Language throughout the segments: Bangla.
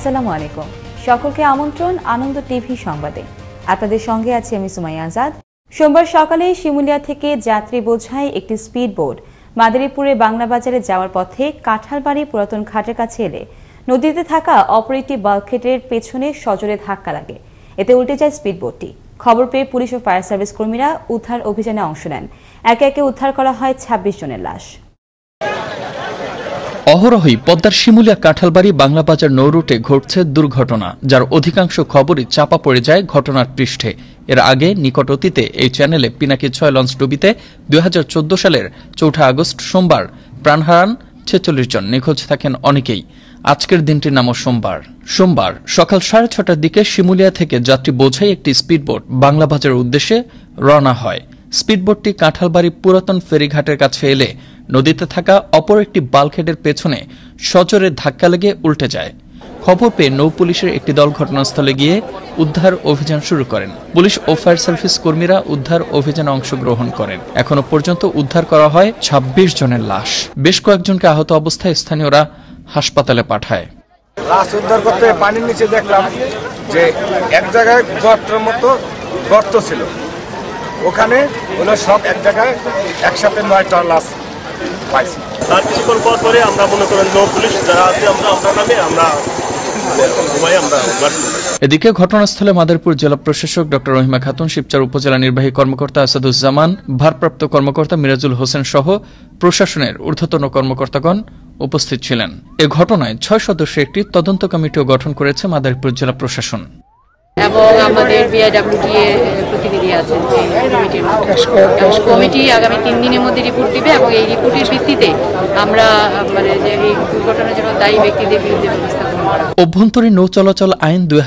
আসসালামু আলাইকুম সকলকে আমন্ত্রণ আনন্দ টিভি সংবাদে আপনাদের সঙ্গে আছে আমি সুমাই আজাদ সোমবার সকালে শিমুলিয়া থেকে যাত্রী বোঝাই একটি স্পিড বোট মাদারীপুরে বাংলা বাজারে যাওয়ার পথে কাঁঠালবাড়ি পুরাতন ঘাটের কাছে এলে নদীতে থাকা অপর একটি বাল্কহেডের পেছনে সজোরে ধাক্কা লাগে এতে উল্টে যায় স্পিড বোটটি খবর পেয়ে পুলিশ ও ফায়ার সার্ভিস কর্মীরা উদ্ধার অভিযানে অংশ নেন একে একে উদ্ধার করা হয় ছাব্বিশ জনের লাশ অহরহই পদ্মার শিমুলিয়া কাঁঠালবাড়ি বাংলা বাজার নৌরুটে ঘটছে দুর্ঘটনা যার অধিকাংশ খবরই চাপা পড়ে যায় ঘটনার পৃষ্ঠে এর আগে নিকট অতীতে এই চ্যানেলে পিনাকি ছয় লঞ্চ ডুবিতে দুই সালের চৌঠা আগস্ট সোমবার প্রাণ হারান ছেচল্লিশ জন নিখোঁজ থাকেন অনেকেই আজকের দিনটির নামও সোমবার সোমবার সকাল সাড়ে ছটার দিকে শিমুলিয়া থেকে যাত্রী বোঝাই একটি স্পিডবোট বাংলা বাজারের উদ্দেশ্যে রওনা হয় স্পিডবোটটি কাঁঠালবাড়ি পুরাতন ফেরিঘাটের কাছে এলে নদীতে থাকা অপর একটি বালখেডের পেছনে সচরে ধাক্কা লেগে উল্টে যায় খবর পেয়ে নৌ পুলিশের একটি দল ঘটনাস্থলে গিয়ে উদ্ধার অভিযান শুরু করেন পুলিশ ও ফায়ার সার্ভিস কর্মীরা উদ্ধার অভিযানে অংশগ্রহণ করেন এখনো পর্যন্ত উদ্ধার করা হয় ২৬ জনের লাশ বেশ কয়েকজনকে আহত অবস্থায় স্থানীয়রা হাসপাতালে পাঠায় লাশ উদ্ধার করতে পানির নিচে দেখলাম যে এক জায়গায় গর্তের মতো গর্ত ছিল ওখানে হলো সব এক জায়গায় একসাথে নয়টা লাশ পাইছি তার কিছুক্ষণ পর পরে আমরা মনে করেন পুলিশ যারা আছে আমরা নামে আমরা এদিকে ঘটনাস্থলে মাদারপুর জেলা প্রশাসক ডক্টর রহিমা খাতুন শিবচর উপজেলা নির্বাহী কর্মকর্তা আসাদুজ্জামান ভারপ্রাপ্ত কর্মকর্তা মিরাজুল হোসেন সহ প্রশাসনের ঊর্ধ্বতন কর্মকর্তাগণ উপস্থিত ছিলেন এ ঘটনায় ছয় সদস্যের একটি তদন্ত কমিটিও গঠন করেছে মাদারীপুর জেলা প্রশাসন এবং আমাদের বিআইডাব্লিউটি এর প্রতিনিধি আছেন কমিটি আগামী তিন দিনের মধ্যে রিপোর্ট দিবে এবং এই রিপোর্টের ভিত্তিতে আমরা মানে যে এই দুর্ঘটনার জন্য দায়ী ব্যক্তিদের বিরুদ্ধে ব্যবস্থা অভ্যন্তরীণ নৌ চলাচল আইন দুই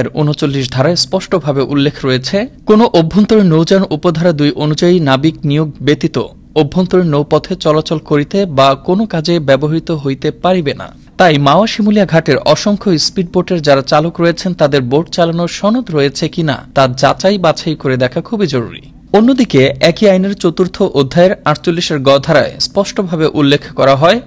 এর উনচল্লিশ ধারায় স্পষ্টভাবে উল্লেখ রয়েছে কোনো অভ্যন্তরীণ নৌযান উপধারা দুই অনুযায়ী নাবিক নিয়োগ ব্যতীত অভ্যন্তরীণ নৌপথে চলাচল করিতে বা কোনো কাজে ব্যবহৃত হইতে পারিবে না তাই মাওয়া শিমুলিয়া ঘাটের অসংখ্য স্পিডবোটের যারা চালক রয়েছেন তাদের বোট চালানোর সনদ রয়েছে কিনা তা যাচাই বাছাই করে দেখা খুবই জরুরি অন্যদিকে একই আইনের চতুর্থ অধ্যায়ের আটচল্লিশের গধারায় স্পষ্টভাবে উল্লেখ করা হয়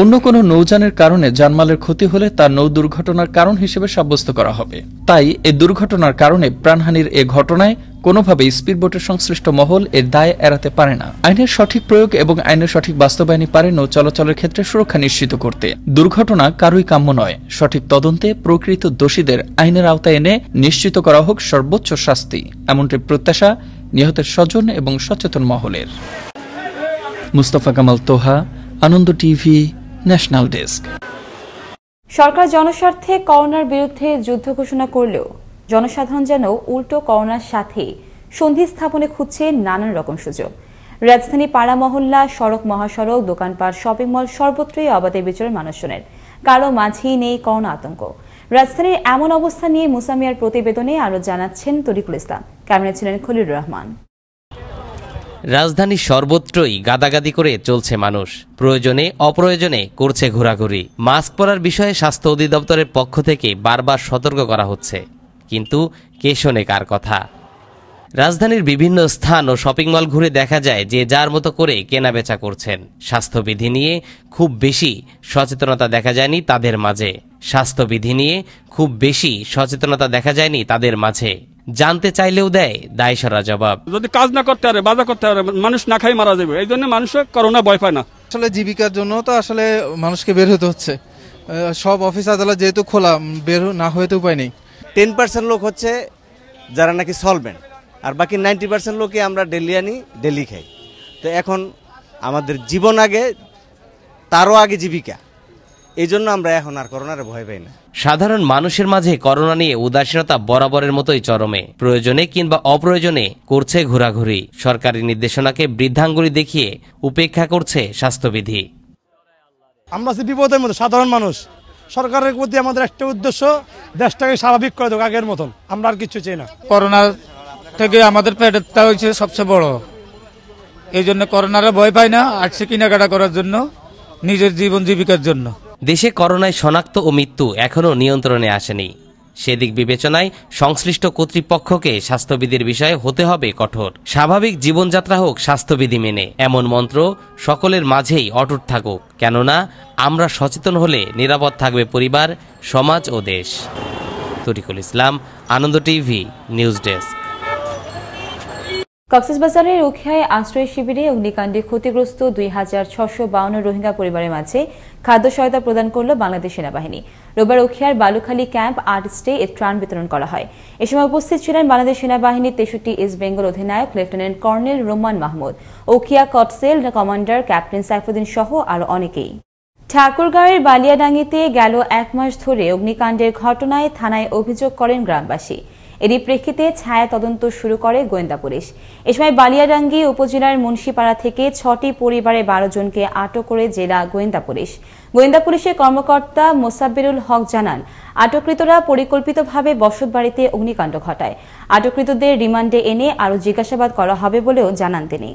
অন্য কোনো নৌযানের কারণে জানমালের ক্ষতি হলে তা নৌ দুর্ঘটনার কারণ হিসেবে সাব্যস্ত করা হবে তাই এ দুর্ঘটনার কারণে প্রাণহানির এ ঘটনায় কোনোভাবেই স্পিড বোটের সংশ্লিষ্ট মহল এর দায় এড়াতে পারে না আইনের সঠিক প্রয়োগ এবং আইনের সঠিক বাস্তবায়নই পারে নৌ চলাচলের ক্ষেত্রে সুরক্ষা নিশ্চিত করতে দুর্ঘটনা কারুই কাম্য নয় সঠিক তদন্তে প্রকৃত দোষীদের আইনের আওতায় এনে নিশ্চিত করা হোক সর্বোচ্চ শাস্তি এমনটি প্রত্যাশা নিহতের স্বজন এবং সচেতন মহলের Mustafa Kamal Toha Ananda TV national desk সরকার জনস্বার্থে করোনার বিরুদ্ধে যুদ্ধ ঘোষণা করলেও জনসাধারণ যেন উল্টো করোনার সাথে সন্ধি স্থাপনে খুঁজছে নানান রকম সুযোগ রাজধানী পাড়া মহল্লা সড়ক মহাসড়ক দোকানপাট শপিং মল সর্বত্রই অবাধে বিচরণ মানুষজনের কারো মাঝেই নেই করোনা আতঙ্ক রাজধানীর এমন অবস্থা নিয়ে মুসামিয়ার প্রতিবেদনে আরো জানাচ্ছেন তরিকুল ইসলাম ক্যামেরা ছিলেন খলিল রহমান রাজধানী সর্বত্রই গাদাগাদি করে চলছে মানুষ প্রয়োজনে অপ্রয়োজনে করছে ঘোরাঘুরি মাস্ক পরার বিষয়ে স্বাস্থ্য অধিদপ্তরের পক্ষ থেকে বারবার সতর্ক করা হচ্ছে কিন্তু কে শোনে কার কথা রাজধানীর বিভিন্ন স্থান ও শপিং মল ঘুরে দেখা যায় যে যার মতো করে কেনাবেচা করছেন স্বাস্থ্যবিধি নিয়ে খুব বেশি সচেতনতা দেখা যায়নি তাদের মাঝে স্বাস্থ্যবিধি নিয়ে খুব বেশি সচেতনতা দেখা যায়নি তাদের মাঝে জানতে চাইলেও দেয় দায়সরা জবাব যদি কাজ না করতে পারে বাজার করতে পারে মানুষ না খাই মারা যাবে এই জন্য মানুষ করোনা ভয় পায় না আসলে জীবিকার জন্য তো আসলে মানুষকে বের হতে হচ্ছে সব অফিস আদালত যেহেতু খোলা বের না হয়ে তো উপায় নেই টেন পার্সেন্ট লোক হচ্ছে যারা নাকি সলভেন্ট আর বাকি নাইনটি পার্সেন্ট লোকই আমরা ডেলি আনি ডেলি খাই তো এখন আমাদের জীবন আগে তারও আগে জীবিকা এই জন্য আমরা এখন আর করোনার ভয় পাই না সাধারণ মানুষের মাঝে করোনা নিয়ে উদাসীনতা বরাবরের মতোই চরমে প্রয়োজনে কিংবা অপ্রয়োজনে করছে ঘোরাঘুরি সরকারি নির্দেশনাকে বৃদ্ধাঙ্গুলি দেখিয়ে উপেক্ষা করছে স্বাস্থ্যবিধি আমরা বিপদের মতো সাধারণ মানুষ সরকারের প্রতি আমাদের একটা উদ্দেশ্য দেশটাকে স্বাভাবিক করে দেবো আগের মতন আমরা আর কিছু চাই না করোনা থেকে আমাদের পেটটা হয়েছে সবচেয়ে বড় এই জন্য করোনারা ভয় পায় না আসছে কেনাকাটা করার জন্য নিজের জীবন জীবিকার জন্য দেশে করোনায় শনাক্ত ও মৃত্যু এখনও নিয়ন্ত্রণে আসেনি সেদিক বিবেচনায় সংশ্লিষ্ট কর্তৃপক্ষকে স্বাস্থ্যবিধির বিষয়ে হতে হবে কঠোর স্বাভাবিক জীবনযাত্রা হোক স্বাস্থ্যবিধি মেনে এমন মন্ত্র সকলের মাঝেই অটুট থাকুক কেননা আমরা সচেতন হলে নিরাপদ থাকবে পরিবার সমাজ ও দেশ Tariqul Islam Ananda TV news desk কক্সবাজারের উখিয়ায় আশ্রয় শিবিরে অগ্নিকাণ্ডে ক্ষতিগ্রস্ত দুই হাজার ছশো বাউন্ন রোহিঙ্গা পরিবারের মাঝে খাদ্য সহায়তা প্রদান করল বাংলাদেশ সেনাবাহিনী রোববার উখিয়ার বালুখালী ক্যাম্প আর্ট স্টে ত্রাণ বিতরণ করা হয় এ সময় উপস্থিত ছিলেন বাংলাদেশ সেনাবাহিনীর তেষট্টি ইস্ট বেঙ্গল অধিনায়ক লেফটেন্যান্ট কর্নেল রোমান মাহমুদ উখিয়া কটসেল কমান্ডার ক্যাপ্টেন সাইফুদ্দিন সহ আরও অনেকেই ঠাকুরগাঁওয়ের বালিয়াডাঙ্গিতে গেল এক মাস ধরে অগ্নিকাণ্ডের ঘটনায় থানায় অভিযোগ করেন গ্রামবাসী এরই প্রেক্ষিতে ছায়া তদন্ত শুরু করে গোয়েন্দা পুলিশ এ সময় বালিয়াডাঙ্গি উপজেলার মুন্সিপাড়া থেকে ছটি পরিবারে বারো জনকে আটক করে জেলা গোয়েন্দা পুলিশ গোয়েন্দা পুলিশের কর্মকর্তা মোসাব্বিরুল হক জানান আটককৃতরা পরিকল্পিতভাবে বসত বাড়িতে অগ্নিকাণ্ড ঘটায় আটককৃতদের রিমান্ডে এনে আরও জিজ্ঞাসাবাদ করা হবে বলেও জানান তিনি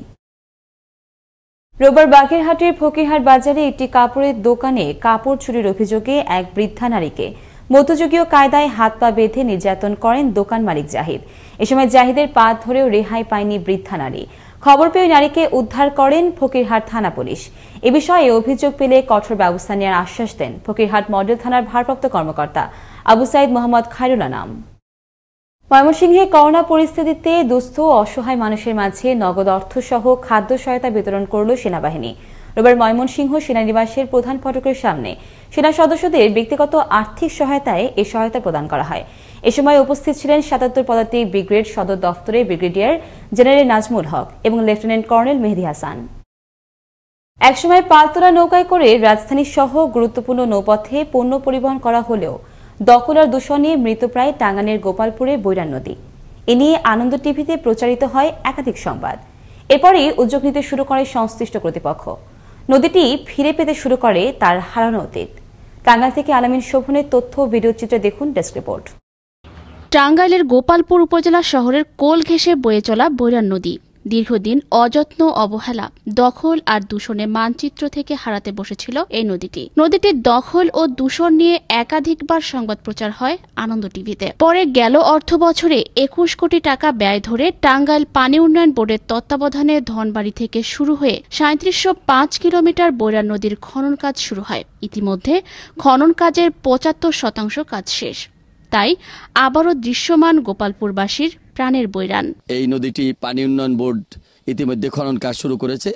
রোববার বাগেরহাটের ফকিরহাট বাজারে একটি কাপড়ের দোকানে কাপড় চুরির অভিযোগে এক বৃদ্ধা নারীকে মধ্যযুগীয় কায়দায় হাত পা বেঁধে নির্যাতন করেন দোকান মালিক জাহিদ এ সময় জাহিদের পা ধরেও রেহাই পায়নি বৃদ্ধা নারী খবর পেয়ে নারীকে উদ্ধার করেন ফকিরহাট থানা পুলিশ এ বিষয়ে অভিযোগ পেলে কঠোর ব্যবস্থা নেওয়ার আশ্বাস দেন ফকিরহাট মডেল থানার ভারপ্রাপ্ত কর্মকর্তা আবু সাইদ মোহাম্মদ খায়রুল আনাম ময়মনসিংহে করোনা পরিস্থিতিতে দুস্থ অসহায় মানুষের মাঝে নগদ অর্থসহ খাদ্য সহায়তা বিতরণ করল সেনাবাহিনী রোবার ময়মনসিংহ সেনানিবাসের প্রধান ফটকের সামনে সেনা সদস্যদের ব্যক্তিগত আর্থিক সহায়তায় এ সহায়তা প্রদান করা হয় এ সময় উপস্থিত ছিলেন সাতাত্তর পদাতিক ব্রিগেড সদর দফতরের ব্রিগেডিয়ার জেনারেল নাজমুল হক এবং লেফটেন্যান্ট কর্নেল মেহেদি হাসান একসময় পালতোলা নৌকায় করে রাজধানী সহ গুরুত্বপূর্ণ নৌপথে পণ্য পরিবহন করা হলেও দখল আর দূষণে মৃতপ্রায় টাঙ্গানের গোপালপুরে বৈরান নদী এ নিয়ে আনন্দ টিভিতে প্রচারিত হয় একাধিক সংবাদ এরপরই উদ্যোগ নিতে শুরু করে সংশ্লিষ্ট কর্তৃপক্ষ নদীটি ফিরে পেতে শুরু করে তার হারানো অতীত টাঙ্গাইল থেকে আলামিন শোভনের তথ্য ভিডিওচিত্রে দেখুন ডেস্ক রিপোর্ট টাঙ্গাইলের গোপালপুর উপজেলা শহরের কোল ঘেঁষে বয়ে চলা বৈরান নদী দীর্ঘদিন অযত্ন অবহেলা দখল আর দূষণের মানচিত্র থেকে হারাতে বসেছিল এই নদীটি নদীটির দখল ও দূষণ নিয়ে একাধিকবার সংবাদ প্রচার হয় আনন্দ টিভিতে পরে গেল অর্থ বছরে একুশ কোটি টাকা ব্যয় ধরে টাঙ্গাইল পানি উন্নয়ন বোর্ডের তত্ত্বাবধানে ধনবাড়ি থেকে শুরু হয়ে সাঁত্রিশশো পাঁচ কিলোমিটার বৈরা নদীর খনন কাজ শুরু হয় ইতিমধ্যে খনন কাজের পঁচাত্তর শতাংশ কাজ শেষ তাই আবারও দৃশ্যমান গোপালপুরবাসীর প্রাণের বৈরান এই নদীটি পানি উন্নয়ন বোর্ড ইতিমধ্যে খনন কাজ শুরু করেছে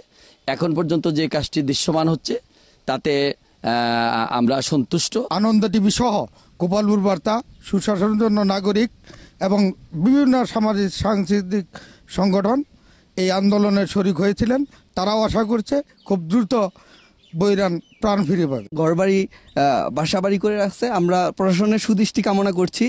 এখন পর্যন্ত যে কাজটি দৃশ্যমান হচ্ছে তাতে আমরা সন্তুষ্ট আনন্দ টিভি সহ গোপালপুর বার্তা সুশাসনের জন্য নাগরিক এবং বিভিন্ন সামাজিক সাংস্কৃতিক সংগঠন এই আন্দোলনে শরিক হয়েছিলেন তারাও আশা করছে খুব দ্রুত বৈরান প্রাণ ফিরে পাবে ঘরবাড়ি বাসাবাড়ি করে রাখছে আমরা প্রশাসনের সুদৃষ্টি কামনা করছি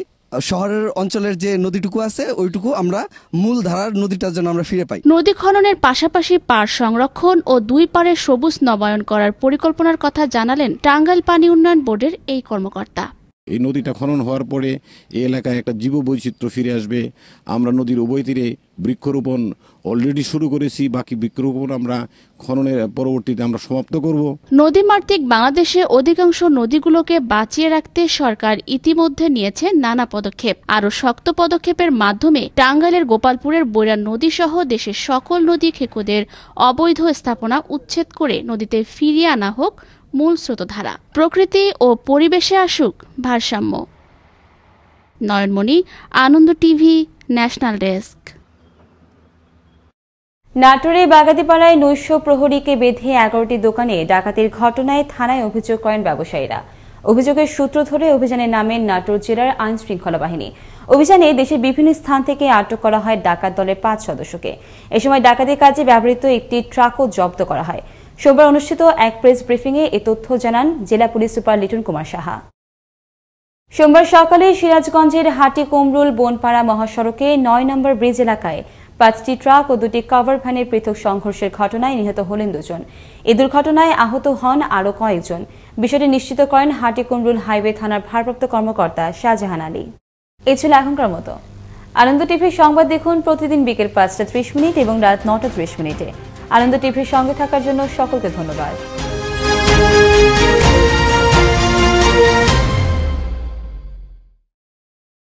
শহরের অঞ্চলের যে নদীটুকু আছে ওইটুকু আমরা মূল ধারার নদীটার জন্য আমরা ফিরে পাই নদী খননের পাশাপাশি পার সংরক্ষণ ও দুই পারে সবুজ নবায়ন করার পরিকল্পনার কথা জানালেন টাঙ্গাইল পানি উন্নয়ন বোর্ডের এই কর্মকর্তা এই নদীটা খনন হওয়ার পরে এই এলাকায় একটা জীববৈচিত্র্য ফিরে আসবে আমরা নদীর উভয় তীরে বৃক্ষরোপণ অলরেডি শুরু করেছি বাকি বৃক্ষরোপণ আমরা খননের পরবর্তীতে আমরা সমাপ্ত করব নদীমাতৃক বাংলাদেশে অধিকাংশ নদীগুলোকে বাঁচিয়ে রাখতে সরকার ইতিমধ্যে নিয়েছে নানা পদক্ষেপ আরও শক্ত পদক্ষেপের মাধ্যমে টাঙ্গাইলের গোপালপুরের বৈরান নদী সহ দেশের সকল নদী খেকুদের অবৈধ স্থাপনা উচ্ছেদ করে নদীতে ফিরিয়ে আনা হোক মূল স্রোতধারা প্রকৃতি ও পরিবেশে আসুক ভারসাম্য Nayanmoni Ananda TV national desk নাটোরের বাগাতিপাড়ায় নৈশ প্রহরীকে বেঁধে এগারোটি দোকানে ডাকাতির ঘটনায় থানায় অভিযোগ করেন ব্যবসায়ীরা অভিযোগের সূত্র ধরে অভিযানে নামেন নাটোর জেলার আইন শৃঙ্খলা বাহিনী অভিযানে দেশের বিভিন্ন স্থান থেকে আটক করা হয় ডাকাত দলের পাঁচ সদস্যকে এ সময় ডাকাতির কাজে ব্যবহৃত একটি ট্রাকও জব্দ করা হয় সোমবার অনুষ্ঠিত এক প্রেস ব্রিফিংয়ে এ তথ্য জানান জেলা পুলিশ সুপার লিটন কুমার সাহা সোমবার সকালে সিরাজগঞ্জের হাটি কুমরুল বনপাড়া মহাসড়কে নয় নম্বর ব্রিজ এলাকায় পাঁচটি ট্রাক ও দুটি কভার ভ্যানের পৃথক সংঘর্ষের ঘটনায় নিহত হলেন দুজন এ দুর্ঘটনায় আহত হন আরও কয়েকজন বিষয়টি নিশ্চিত করেন হাটি কুমরুল হাইওয়ে থানার ভারপ্রাপ্ত কর্মকর্তা শাহজাহান আলী এ ছিল এখনকার মতো আনন্দ টিভির সংবাদ দেখুন প্রতিদিন বিকেল পাঁচটা ত্রিশ মিনিট এবং রাত নটা ত্রিশ মিনিটে আনন্দ টিভির সঙ্গে থাকার জন্য সকলকে ধন্যবাদ